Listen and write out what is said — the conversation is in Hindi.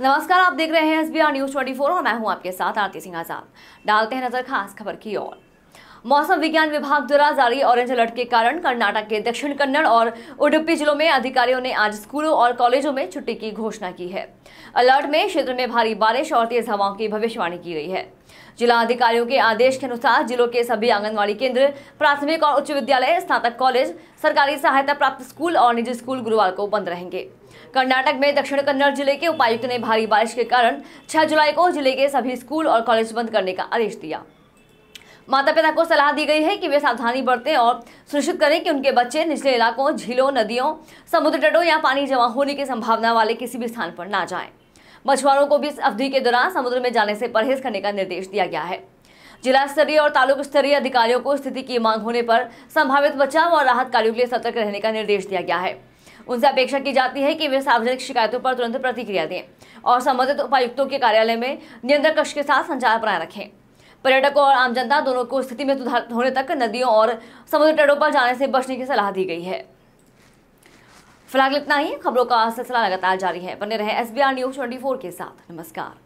नमस्कार आप देख रहे हैं एस न्यूज 24 और मैं हूं आपके साथ आरती सिंह आजाद डालते हैं नजर खास खबर की ओर मौसम विज्ञान विभाग द्वारा जारी ऑरेंज अलर्ट के कारण कर्नाटक के दक्षिण कन्नड़ और उडुपी जिलों में अधिकारियों ने आज स्कूलों और कॉलेजों में छुट्टी की घोषणा की है अलर्ट में क्षेत्र में भारी बारिश और तेज हवाओं की भविष्यवाणी की गई है जिला अधिकारियों के आदेश के अनुसार जिलों के सभी आंगनबाड़ी केंद्र प्राथमिक और उच्च विद्यालय स्नातक कॉलेज सरकारी सहायता प्राप्त स्कूल और निजी स्कूल गुरुवार को बंद रहेंगे कर्नाटक में दक्षिण कन्नड़ जिले के उपायुक्त ने भारी बारिश के कारण 6 जुलाई को जिले के सभी स्कूल और कॉलेज बंद करने का आदेश दिया माता पिता को सलाह दी गई है कि वे सावधानी बरतें और सुनिश्चित करें कि उनके बच्चे निचले इलाकों झीलों नदियों समुद्र तटों या पानी जमा होने की संभावना वाले किसी भी स्थान पर ना जाएं। मछुआरों को भी इस अवधि के दौरान समुद्र में जाने से परहेज करने का निर्देश दिया गया है जिला स्तरीय और तालुक स्तरीय अधिकारियों को स्थिति की मांग होने पर संभावित बचाव और राहत कार्यों के लिए सतर्क रहने का निर्देश दिया गया है उनसे अपेक्षा की जाती है कि वे सार्वजनिक शिकायतों पर तुरंत प्रतिक्रिया दें और संबंधित उपायुक्तों के कार्यालय में नियंत्रण कक्ष के साथ संचार बनाए रखें पर्यटकों और आम जनता दोनों को स्थिति में सुधार होने तक नदियों और समुद्र तटों पर जाने से बचने की सलाह दी गई है फिलहाल इतना ही खबरों का सिलसिला लगातार जारी है बने रहे एस न्यूज ट्वेंटी के साथ नमस्कार